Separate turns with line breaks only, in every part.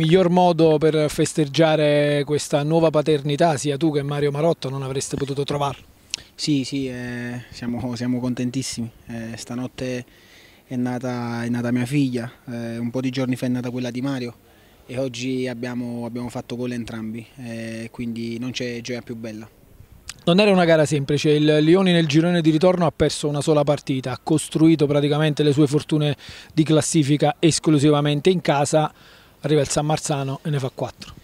miglior modo per festeggiare questa nuova paternità, sia tu che Mario Marotto, non avreste potuto trovarlo.
Sì, sì, eh, siamo, siamo, contentissimi. Eh, stanotte è nata, è nata, mia figlia, eh, un po' di giorni fa è nata quella di Mario e oggi abbiamo, abbiamo fatto gol entrambi, eh, quindi non c'è gioia più bella.
Non era una gara semplice, il Lioni nel girone di ritorno ha perso una sola partita, ha costruito praticamente le sue fortune di classifica esclusivamente in casa, arriva il San Marzano e ne fa 4.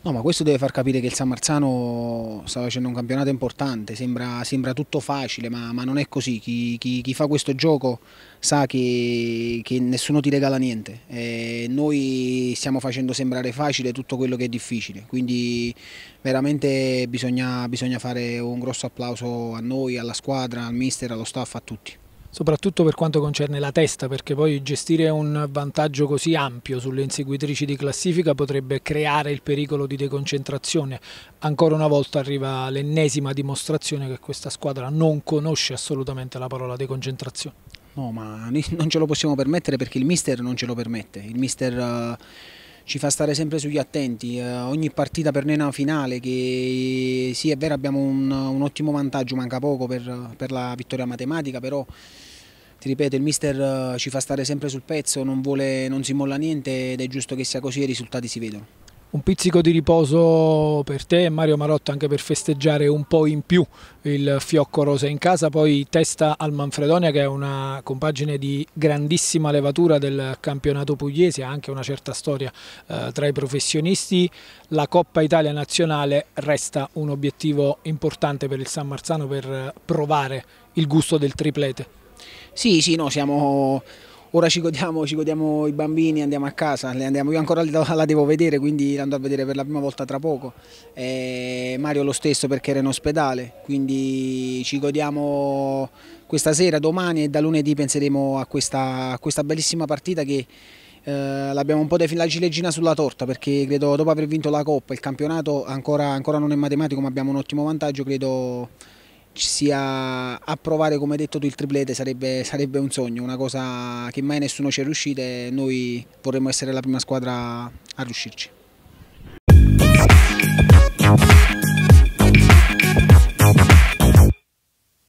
No, ma questo deve far capire che il San Marzano sta facendo un campionato importante, sembra, sembra tutto facile, ma, ma, non è così. Chi, chi, chi fa questo gioco sa che, che, nessuno ti regala niente. E eh, noi stiamo facendo sembrare facile tutto quello che è difficile, quindi veramente bisogna, bisogna fare un grosso applauso a noi, alla squadra, al mister, allo staff, a tutti. Soprattutto per quanto concerne la testa, perché poi gestire un vantaggio così ampio sulle
inseguitrici di classifica potrebbe creare il pericolo di deconcentrazione. Ancora una volta arriva l'ennesima dimostrazione che questa squadra non conosce assolutamente la parola deconcentrazione.
No, ma non ce lo possiamo permettere perché il mister non ce lo permette. Il mister... Uh ci fa stare sempre sugli attenti, eh, ogni partita per noi è una finale che sì è vero abbiamo un, un ottimo vantaggio, manca poco per, per la vittoria matematica, però ti ripeto, il mister eh, ci fa stare sempre sul pezzo, non, vuole, non si molla niente ed è giusto che sia così e i risultati si vedono.
Un pizzico di riposo per te e Mario Marotta anche per festeggiare un po' in più il fiocco rosa in casa, poi testa al Manfredonia che è una compagine di grandissima levatura del campionato pugliese, ha anche una certa storia eh, tra i professionisti. La Coppa Italia Nazionale resta un obiettivo importante per il San Marzano per provare il gusto del triplete.
Sì, sì, no, siamo ora ci godiamo, ci godiamo, i bambini, andiamo a casa, andiamo, io ancora la devo vedere, quindi la andrò a vedere per la prima volta tra poco. E Mario lo stesso perché era in ospedale, quindi ci godiamo questa sera, domani e da lunedì penseremo a questa, a questa bellissima partita che eh, l'abbiamo un po' definita la ciliegina sulla torta perché credo dopo aver vinto la Coppa, il campionato ancora, ancora non è matematico ma abbiamo un ottimo vantaggio, credo sia approvare come detto tu il triplete sarebbe, sarebbe, un sogno, una cosa che mai nessuno ci è riuscita e noi vorremmo essere la prima squadra a riuscirci.